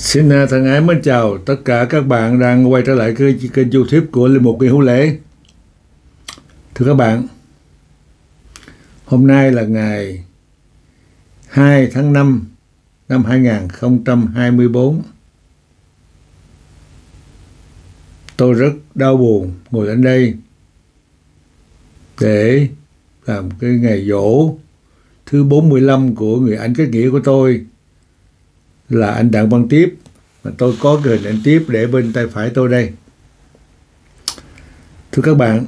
Xin à, thân ái mến chào tất cả các bạn đang quay trở lại kênh, kênh youtube của Linh Mục Nguyễn Hữu Lễ Thưa các bạn Hôm nay là ngày 2 tháng 5 năm 2024 Tôi rất đau buồn ngồi đến đây để làm cái ngày dỗ thứ 45 của người anh kết nghĩa của tôi là anh Đặng Văn Tiếp mà tôi có cái hình ảnh tiếp để bên tay phải tôi đây thưa các bạn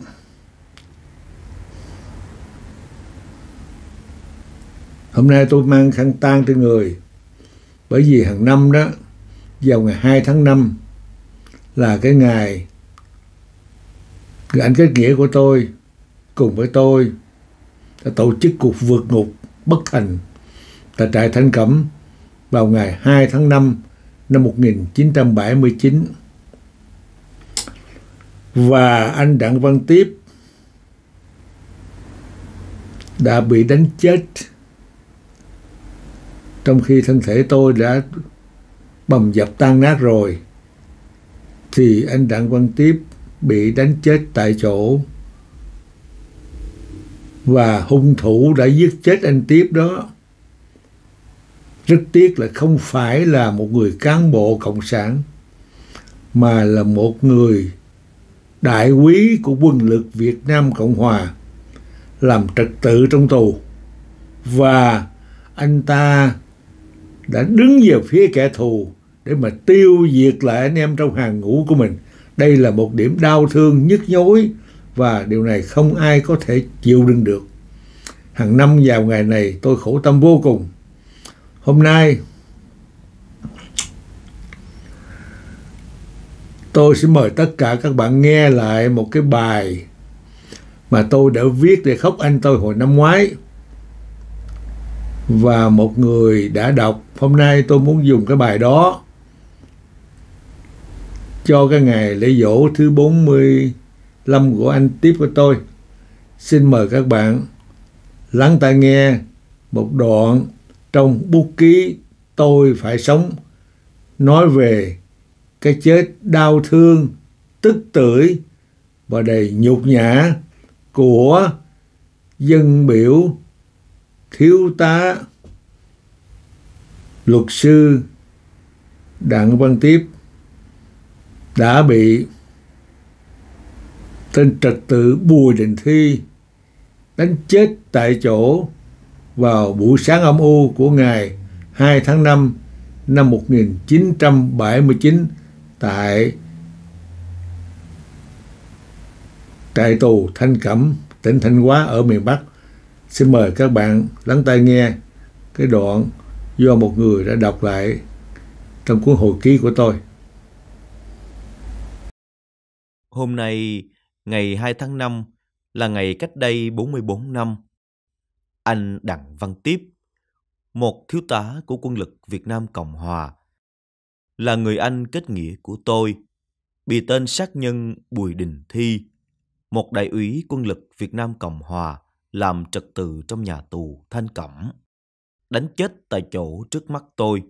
hôm nay tôi mang khăn tang trên người bởi vì hàng năm đó vào ngày 2 tháng 5 là cái ngày anh kết nghĩa của tôi cùng với tôi đã tổ chức cuộc vượt ngục bất thành tại trại Thanh Cẩm vào ngày 2 tháng 5 năm 1979. Và anh Đặng Văn Tiếp đã bị đánh chết trong khi thân thể tôi đã bầm dập tan nát rồi thì anh Đặng Văn Tiếp bị đánh chết tại chỗ và hung thủ đã giết chết anh Tiếp đó rất tiếc là không phải là một người cán bộ cộng sản mà là một người đại quý của quân lực Việt Nam Cộng Hòa làm trật tự trong tù và anh ta đã đứng về phía kẻ thù để mà tiêu diệt lại anh em trong hàng ngũ của mình. Đây là một điểm đau thương nhức nhối và điều này không ai có thể chịu đựng được. Hàng năm vào ngày này tôi khổ tâm vô cùng hôm nay tôi sẽ mời tất cả các bạn nghe lại một cái bài mà tôi đã viết để khóc anh tôi hồi năm ngoái và một người đã đọc hôm nay tôi muốn dùng cái bài đó cho cái ngày lễ dỗ thứ 45 của anh tiếp của tôi xin mời các bạn lắng tai nghe một đoạn trong bút ký tôi phải sống nói về cái chết đau thương tức tưởi và đầy nhục nhã của dân biểu thiếu tá luật sư đặng văn tiếp đã bị tên trật tự bùi đình thi đánh chết tại chỗ vào buổi sáng âm u của ngày 2 tháng 5 năm 1979 tại trại tù Thanh Cẩm, tỉnh Thanh Hóa ở miền Bắc. Xin mời các bạn lắng tai nghe cái đoạn do một người đã đọc lại trong cuốn hồi ký của tôi. Hôm nay, ngày 2 tháng 5 là ngày cách đây 44 năm anh Đặng Văn Tiếp, một thiếu tá của quân lực Việt Nam Cộng Hòa, là người anh kết nghĩa của tôi, bị tên sát nhân Bùi Đình Thi, một đại úy quân lực Việt Nam Cộng Hòa làm trật tự trong nhà tù Thanh Cẩm, đánh chết tại chỗ trước mắt tôi.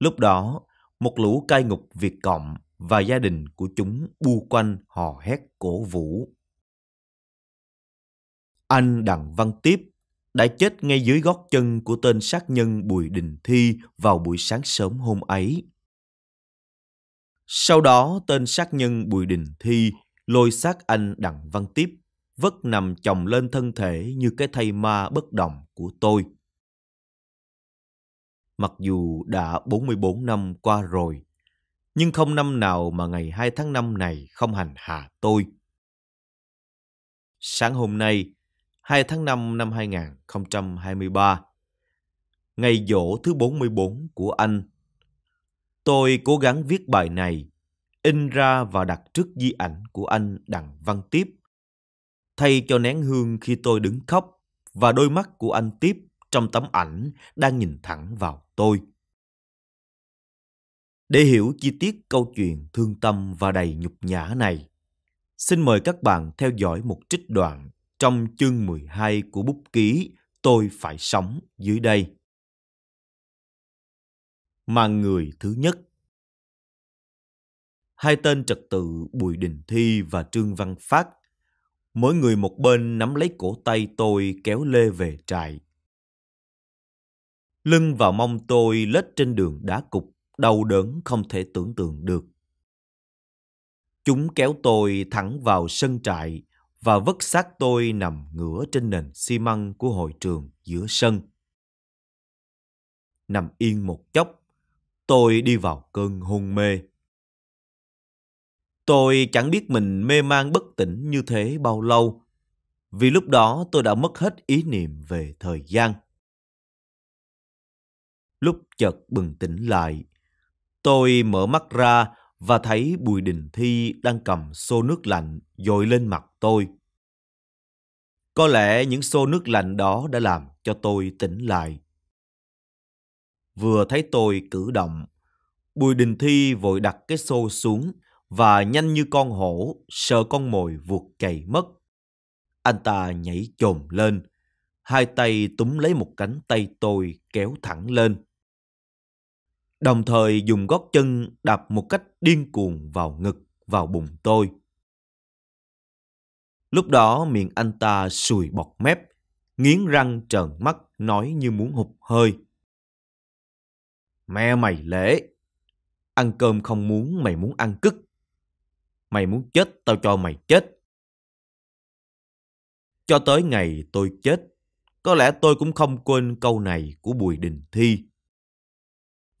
Lúc đó, một lũ cai ngục Việt Cộng và gia đình của chúng bu quanh hò hét cổ vũ. Anh Đặng Văn Tiếp đã chết ngay dưới gót chân của tên sát nhân Bùi Đình Thi vào buổi sáng sớm hôm ấy. Sau đó, tên sát nhân Bùi Đình Thi lôi xác anh Đặng Văn Tiếp, vất nằm chồng lên thân thể như cái thây ma bất động của tôi. Mặc dù đã 44 năm qua rồi, nhưng không năm nào mà ngày 2 tháng 5 này không hành hạ tôi. Sáng hôm nay, 2 tháng 5 năm 2023, ngày dỗ thứ 44 của anh. Tôi cố gắng viết bài này, in ra và đặt trước di ảnh của anh Đặng Văn Tiếp, thay cho nén hương khi tôi đứng khóc và đôi mắt của anh Tiếp trong tấm ảnh đang nhìn thẳng vào tôi. Để hiểu chi tiết câu chuyện thương tâm và đầy nhục nhã này, xin mời các bạn theo dõi một trích đoạn trong chương 12 của bút ký Tôi phải sống dưới đây. Mà người thứ nhất Hai tên trật tự Bùi Đình Thi và Trương Văn Phát Mỗi người một bên nắm lấy cổ tay tôi kéo lê về trại. Lưng vào mông tôi lết trên đường đá cục, đau đớn không thể tưởng tượng được. Chúng kéo tôi thẳng vào sân trại và vứt xác tôi nằm ngửa trên nền xi măng của hội trường giữa sân. Nằm yên một chốc, tôi đi vào cơn hôn mê. Tôi chẳng biết mình mê man bất tỉnh như thế bao lâu, vì lúc đó tôi đã mất hết ý niệm về thời gian. Lúc chợt bừng tỉnh lại, tôi mở mắt ra và thấy Bùi Đình Thi đang cầm xô nước lạnh dội lên mặt tôi. Có lẽ những xô nước lạnh đó đã làm cho tôi tỉnh lại. Vừa thấy tôi cử động, Bùi Đình Thi vội đặt cái xô xuống và nhanh như con hổ, sợ con mồi vuột cày mất. Anh ta nhảy chồm lên, hai tay túm lấy một cánh tay tôi kéo thẳng lên đồng thời dùng gót chân đạp một cách điên cuồng vào ngực, vào bụng tôi. Lúc đó miệng anh ta sùi bọt mép, nghiến răng trợn mắt nói như muốn hụt hơi. Mẹ mày lễ, ăn cơm không muốn mày muốn ăn cức. Mày muốn chết tao cho mày chết. Cho tới ngày tôi chết, có lẽ tôi cũng không quên câu này của Bùi Đình Thi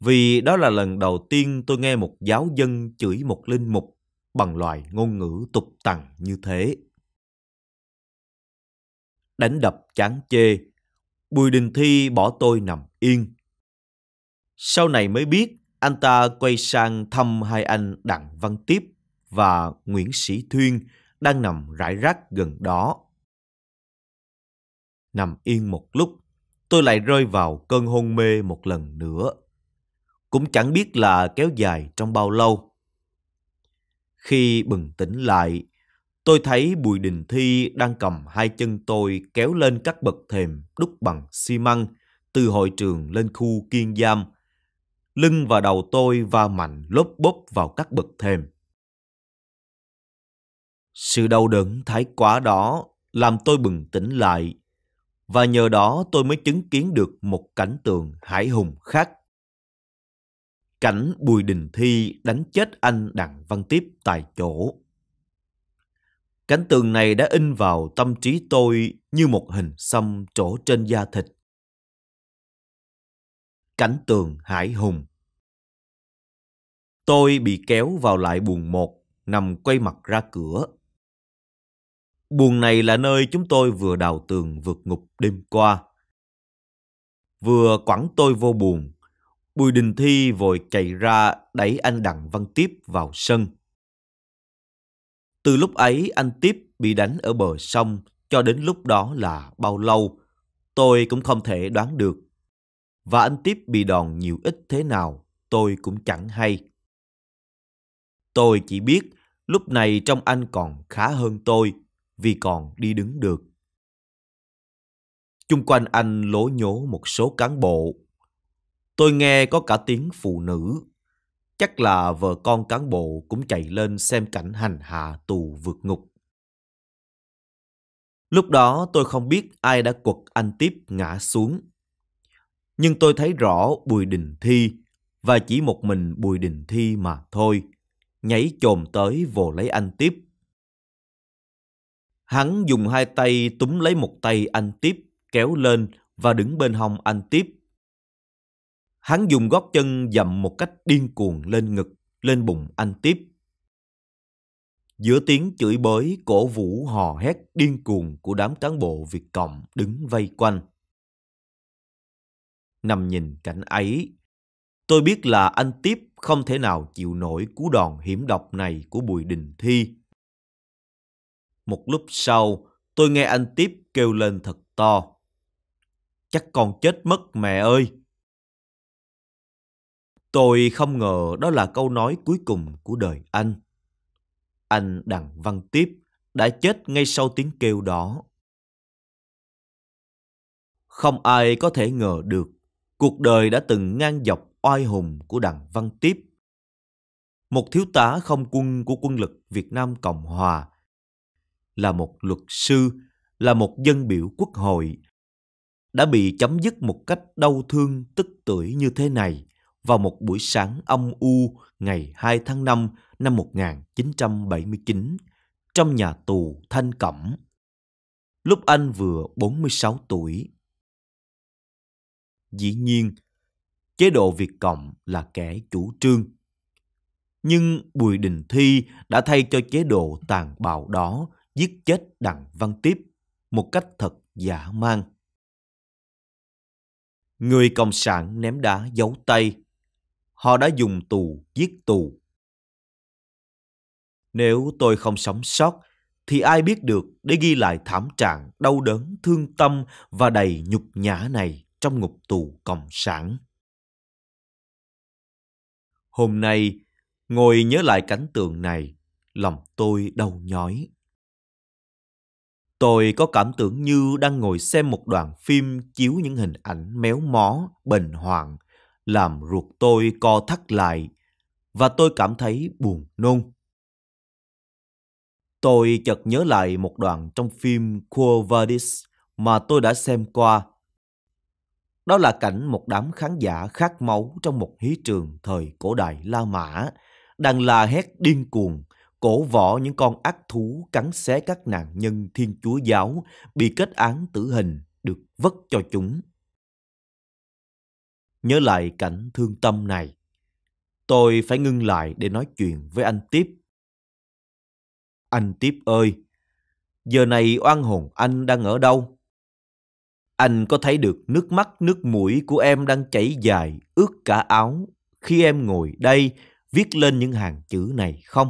vì đó là lần đầu tiên tôi nghe một giáo dân chửi một linh mục bằng loại ngôn ngữ tục tằn như thế. Đánh đập chán chê, Bùi Đình Thi bỏ tôi nằm yên. Sau này mới biết anh ta quay sang thăm hai anh Đặng Văn Tiếp và Nguyễn Sĩ Thuyên đang nằm rải rác gần đó. Nằm yên một lúc, tôi lại rơi vào cơn hôn mê một lần nữa cũng chẳng biết là kéo dài trong bao lâu. Khi bừng tỉnh lại, tôi thấy Bùi Đình Thi đang cầm hai chân tôi kéo lên các bậc thềm đúc bằng xi măng từ hội trường lên khu kiên giam. Lưng và đầu tôi va mạnh lốp bốp vào các bậc thềm. Sự đau đớn thái quá đó làm tôi bừng tỉnh lại và nhờ đó tôi mới chứng kiến được một cảnh tượng hải hùng khác cảnh Bùi Đình Thi đánh chết anh Đặng Văn Tiếp tại chỗ. Cảnh tường này đã in vào tâm trí tôi như một hình xăm chỗ trên da thịt. Cảnh tường Hải Hùng Tôi bị kéo vào lại buồng một, nằm quay mặt ra cửa. Buồng này là nơi chúng tôi vừa đào tường vượt ngục đêm qua. Vừa quẳng tôi vô buồng, Bùi Đình Thi vội chạy ra đẩy anh Đặng Văn Tiếp vào sân. Từ lúc ấy anh Tiếp bị đánh ở bờ sông cho đến lúc đó là bao lâu, tôi cũng không thể đoán được. Và anh Tiếp bị đòn nhiều ít thế nào, tôi cũng chẳng hay. Tôi chỉ biết lúc này trong anh còn khá hơn tôi vì còn đi đứng được. Chung quanh anh lố nhố một số cán bộ Tôi nghe có cả tiếng phụ nữ. Chắc là vợ con cán bộ cũng chạy lên xem cảnh hành hạ tù vượt ngục. Lúc đó tôi không biết ai đã quật anh Tiếp ngã xuống. Nhưng tôi thấy rõ Bùi Đình Thi và chỉ một mình Bùi Đình Thi mà thôi. Nhảy chồm tới vồ lấy anh Tiếp. Hắn dùng hai tay túm lấy một tay anh Tiếp kéo lên và đứng bên hông anh Tiếp Hắn dùng gót chân dậm một cách điên cuồng lên ngực, lên bụng anh tiếp. Giữa tiếng chửi bới, cổ vũ hò hét điên cuồng của đám cán bộ Việt Cộng đứng vây quanh. Nằm nhìn cảnh ấy, tôi biết là anh Tiếp không thể nào chịu nổi cú đòn hiểm độc này của Bùi Đình Thi. Một lúc sau, tôi nghe anh Tiếp kêu lên thật to. Chắc con chết mất mẹ ơi! Tôi không ngờ đó là câu nói cuối cùng của đời anh. Anh Đặng Văn Tiếp đã chết ngay sau tiếng kêu đó. Không ai có thể ngờ được cuộc đời đã từng ngang dọc oai hùng của Đặng Văn Tiếp. Một thiếu tá không quân của quân lực Việt Nam Cộng Hòa là một luật sư, là một dân biểu quốc hội, đã bị chấm dứt một cách đau thương tức tuổi như thế này vào một buổi sáng âm u ngày 2 tháng 5 năm 1979 trong nhà tù Thanh Cẩm. Lúc anh vừa 46 tuổi. Dĩ nhiên, chế độ Việt Cộng là kẻ chủ trương. Nhưng Bùi Đình Thi đã thay cho chế độ tàn bạo đó giết chết Đặng Văn Tiếp một cách thật giả man. Người cộng sản ném đá giấu tay họ đã dùng tù giết tù. Nếu tôi không sống sót, thì ai biết được để ghi lại thảm trạng đau đớn, thương tâm và đầy nhục nhã này trong ngục tù cộng sản. Hôm nay, ngồi nhớ lại cảnh tượng này, lòng tôi đau nhói. Tôi có cảm tưởng như đang ngồi xem một đoạn phim chiếu những hình ảnh méo mó, bình hoạn, làm ruột tôi co thắt lại và tôi cảm thấy buồn nôn. Tôi chợt nhớ lại một đoạn trong phim Quo Vadis mà tôi đã xem qua. Đó là cảnh một đám khán giả khát máu trong một hí trường thời cổ đại La Mã đang la hét điên cuồng, cổ võ những con ác thú cắn xé các nạn nhân Thiên Chúa Giáo bị kết án tử hình được vất cho chúng nhớ lại cảnh thương tâm này. Tôi phải ngưng lại để nói chuyện với anh Tiếp. Anh Tiếp ơi, giờ này oan hồn anh đang ở đâu? Anh có thấy được nước mắt nước mũi của em đang chảy dài, ướt cả áo khi em ngồi đây viết lên những hàng chữ này không?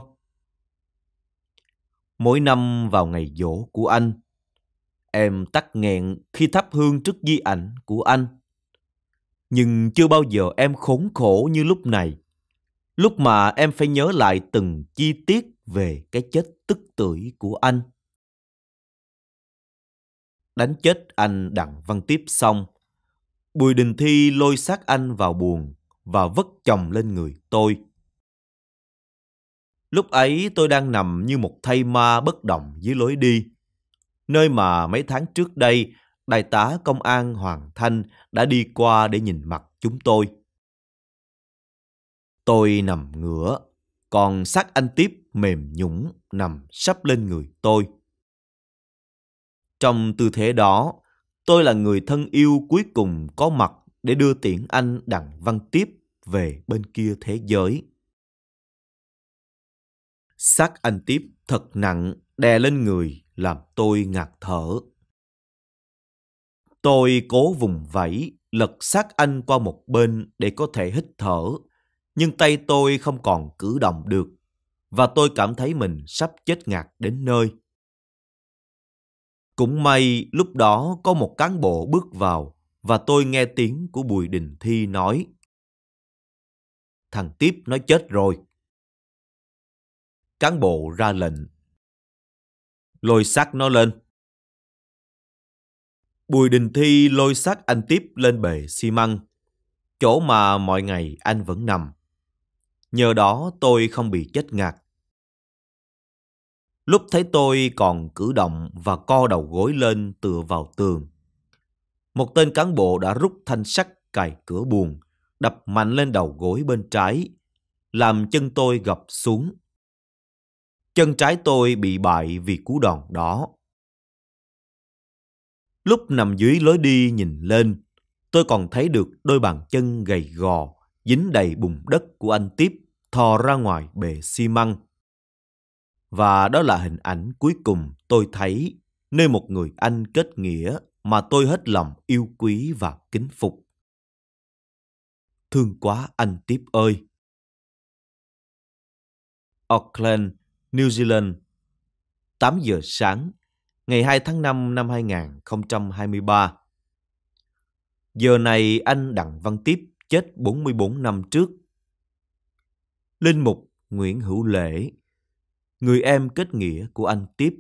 Mỗi năm vào ngày dỗ của anh, em tắt nghẹn khi thắp hương trước di ảnh của anh nhưng chưa bao giờ em khốn khổ như lúc này. Lúc mà em phải nhớ lại từng chi tiết về cái chết tức tưởi của anh. Đánh chết anh Đặng Văn Tiếp xong, Bùi Đình Thi lôi xác anh vào buồn và vất chồng lên người tôi. Lúc ấy tôi đang nằm như một thây ma bất động dưới lối đi, nơi mà mấy tháng trước đây đại tá công an Hoàng Thanh đã đi qua để nhìn mặt chúng tôi. Tôi nằm ngửa, còn xác anh tiếp mềm nhũng nằm sắp lên người tôi. Trong tư thế đó, tôi là người thân yêu cuối cùng có mặt để đưa tiễn anh Đặng Văn Tiếp về bên kia thế giới. Xác anh Tiếp thật nặng đè lên người làm tôi ngạt thở. Tôi cố vùng vẫy, lật xác anh qua một bên để có thể hít thở, nhưng tay tôi không còn cử động được và tôi cảm thấy mình sắp chết ngạt đến nơi. Cũng may lúc đó có một cán bộ bước vào và tôi nghe tiếng của Bùi Đình Thi nói Thằng Tiếp nói chết rồi. Cán bộ ra lệnh. Lôi xác nó lên. Bùi Đình Thi lôi xác anh tiếp lên bề xi măng, chỗ mà mọi ngày anh vẫn nằm. Nhờ đó tôi không bị chết ngạt. Lúc thấy tôi còn cử động và co đầu gối lên tựa vào tường. Một tên cán bộ đã rút thanh sắt cài cửa buồng đập mạnh lên đầu gối bên trái, làm chân tôi gập xuống. Chân trái tôi bị bại vì cú đòn đó. Lúc nằm dưới lối đi nhìn lên, tôi còn thấy được đôi bàn chân gầy gò, dính đầy bùn đất của anh Tiếp thò ra ngoài bề xi măng. Và đó là hình ảnh cuối cùng tôi thấy nơi một người anh kết nghĩa mà tôi hết lòng yêu quý và kính phục. Thương quá anh Tiếp ơi! Auckland, New Zealand 8 giờ sáng ngày 2 tháng 5 năm 2023. Giờ này anh Đặng Văn Tiếp chết 44 năm trước. Linh Mục Nguyễn Hữu Lễ, người em kết nghĩa của anh Tiếp.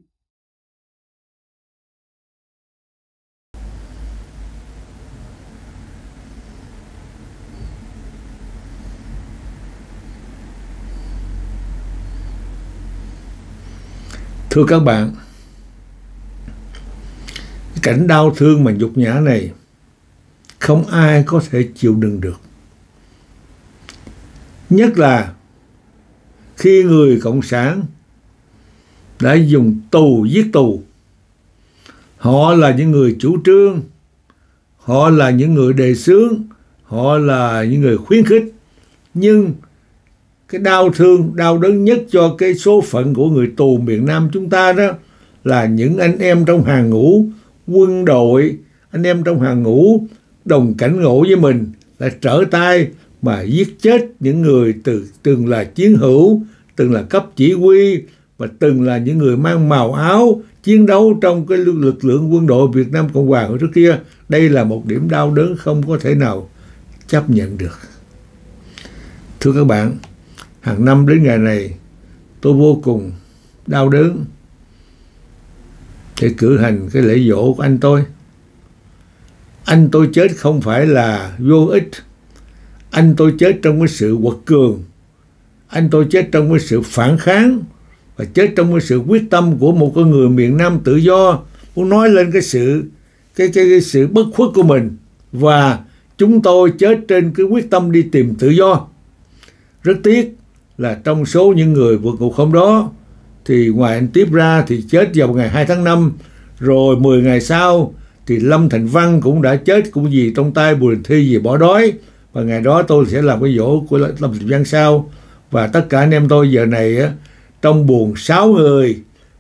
Thưa các bạn, cảnh đau thương mà nhục nhã này không ai có thể chịu đựng được. Nhất là khi người Cộng sản đã dùng tù giết tù. Họ là những người chủ trương, họ là những người đề xướng, họ là những người khuyến khích. Nhưng cái đau thương, đau đớn nhất cho cái số phận của người tù miền Nam chúng ta đó là những anh em trong hàng ngũ quân đội, anh em trong hàng ngũ đồng cảnh ngộ với mình lại trở tay mà giết chết những người từ từng là chiến hữu, từng là cấp chỉ huy và từng là những người mang màu áo chiến đấu trong cái lực lượng quân đội Việt Nam Cộng hòa hồi trước kia. Đây là một điểm đau đớn không có thể nào chấp nhận được. Thưa các bạn, hàng năm đến ngày này tôi vô cùng đau đớn để cử hành cái lễ dỗ của anh tôi anh tôi chết không phải là vô ích anh tôi chết trong cái sự quật cường anh tôi chết trong cái sự phản kháng và chết trong cái sự quyết tâm của một con người miền Nam tự do muốn nói lên cái sự cái cái, cái sự bất khuất của mình và chúng tôi chết trên cái quyết tâm đi tìm tự do rất tiếc là trong số những người vượt ngục không đó thì ngoài anh Tiếp ra thì chết vào ngày 2 tháng 5 rồi 10 ngày sau thì Lâm Thành Văn cũng đã chết cũng vì trong tay Bùi Thi vì bỏ đói và ngày đó tôi sẽ làm cái dỗ của Lâm Thành Văn sau và tất cả anh em tôi giờ này á, trong buồn 6 người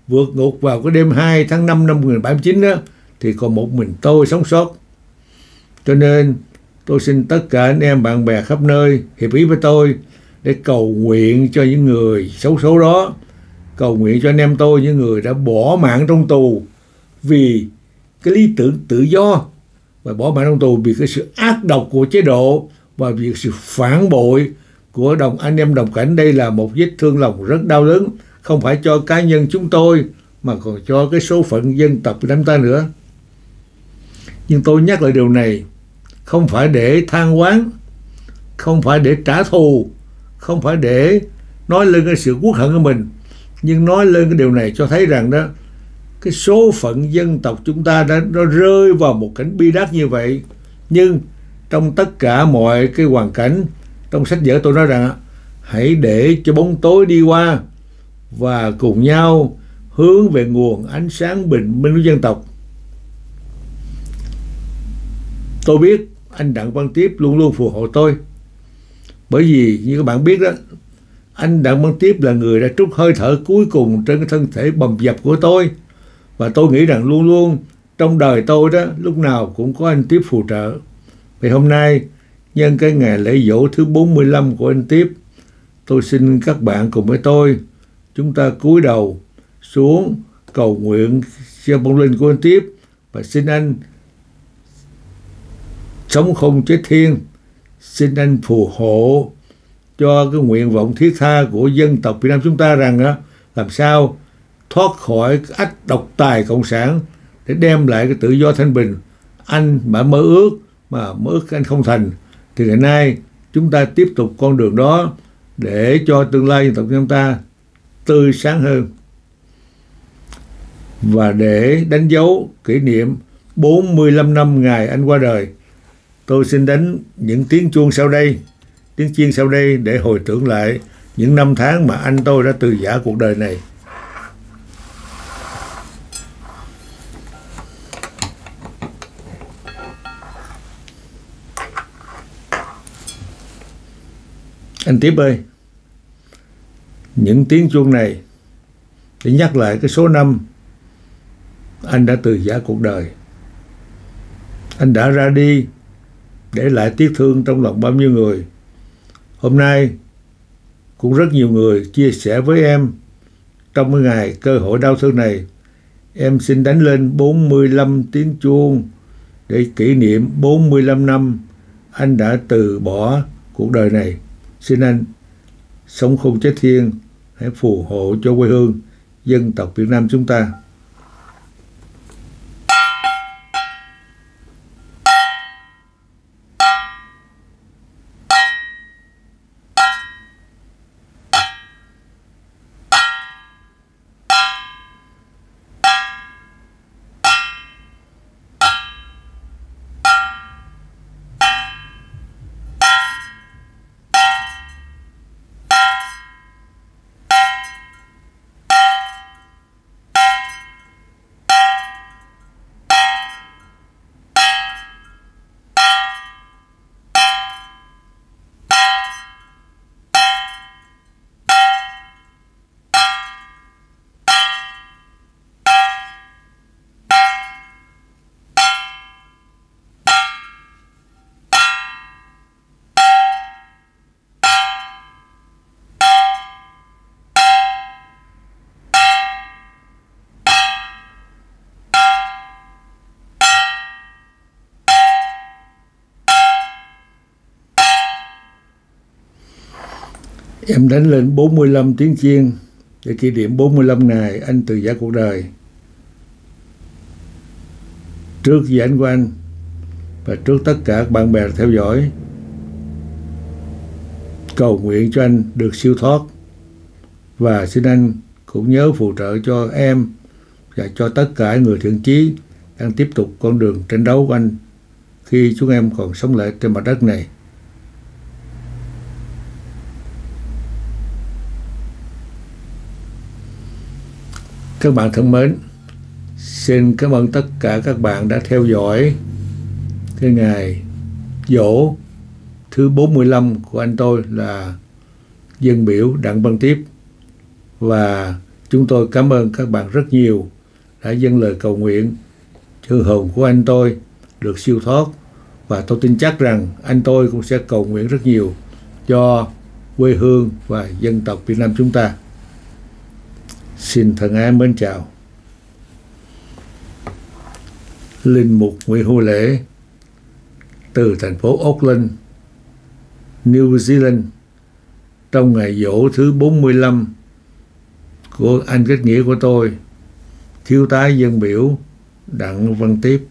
vượt ngục vào cái đêm 2 tháng 5 năm 1979 đó, thì còn một mình tôi sống sót cho nên tôi xin tất cả anh em bạn bè khắp nơi hiệp ý với tôi để cầu nguyện cho những người xấu số đó cầu nguyện cho anh em tôi những người đã bỏ mạng trong tù vì cái lý tưởng tự do và bỏ mạng trong tù vì cái sự ác độc của chế độ và vì sự phản bội của đồng anh em đồng cảnh đây là một vết thương lòng rất đau đớn không phải cho cá nhân chúng tôi mà còn cho cái số phận dân tộc của chúng ta nữa nhưng tôi nhắc lại điều này không phải để than oán không phải để trả thù không phải để nói lên cái sự quốc hận của mình nhưng nói lên cái điều này cho thấy rằng đó cái số phận dân tộc chúng ta đã nó rơi vào một cảnh bi đát như vậy nhưng trong tất cả mọi cái hoàn cảnh trong sách vở tôi nói rằng hãy để cho bóng tối đi qua và cùng nhau hướng về nguồn ánh sáng bình minh của dân tộc tôi biết anh đặng văn tiếp luôn luôn phù hộ tôi bởi vì như các bạn biết đó anh Đặng Văn Tiếp là người đã trút hơi thở cuối cùng trên cái thân thể bầm dập của tôi. Và tôi nghĩ rằng luôn luôn trong đời tôi đó lúc nào cũng có anh Tiếp phù trợ. Vì hôm nay, nhân cái ngày lễ dỗ thứ 45 của anh Tiếp, tôi xin các bạn cùng với tôi, chúng ta cúi đầu xuống cầu nguyện cho bông linh của anh Tiếp và xin anh sống không chết thiên, xin anh phù hộ cho cái nguyện vọng thiết tha của dân tộc Việt Nam chúng ta rằng á làm sao thoát khỏi ách độc tài cộng sản để đem lại cái tự do thanh bình anh mà mơ ước mà mơ ước anh không thành thì ngày nay chúng ta tiếp tục con đường đó để cho tương lai dân tộc chúng ta tươi sáng hơn và để đánh dấu kỷ niệm 45 năm ngày anh qua đời tôi xin đánh những tiếng chuông sau đây Tiếng chiên sau đây để hồi tưởng lại những năm tháng mà anh tôi đã từ giả cuộc đời này. Anh Tiếp ơi, những tiếng chuông này để nhắc lại cái số năm anh đã từ giả cuộc đời. Anh đã ra đi để lại tiếc thương trong lòng bao nhiêu người Hôm nay cũng rất nhiều người chia sẻ với em trong cái ngày cơ hội đau thương này. Em xin đánh lên 45 tiếng chuông để kỷ niệm 45 năm anh đã từ bỏ cuộc đời này. Xin anh sống không chết thiên, hãy phù hộ cho quê hương dân tộc Việt Nam chúng ta. Em đánh lên 45 tiếng chiên để kỷ niệm 45 ngày anh từ giã cuộc đời. Trước gia ảnh của anh và trước tất cả các bạn bè theo dõi, cầu nguyện cho anh được siêu thoát và xin anh cũng nhớ phù trợ cho em và cho tất cả người thượng chí đang tiếp tục con đường tranh đấu của anh khi chúng em còn sống lại trên mặt đất này. Các bạn thân mến, xin cảm ơn tất cả các bạn đã theo dõi cái ngày dỗ thứ 45 của anh tôi là dân biểu Đặng Văn Tiếp và chúng tôi cảm ơn các bạn rất nhiều đã dâng lời cầu nguyện cho hồn của anh tôi được siêu thoát và tôi tin chắc rằng anh tôi cũng sẽ cầu nguyện rất nhiều cho quê hương và dân tộc Việt Nam chúng ta. Xin thân ái mến chào. Linh Mục Nguyễn Hữu Lễ từ thành phố Auckland, New Zealand trong ngày dỗ thứ 45 của anh kết nghĩa của tôi, thiếu tá dân biểu Đặng Văn Tiếp.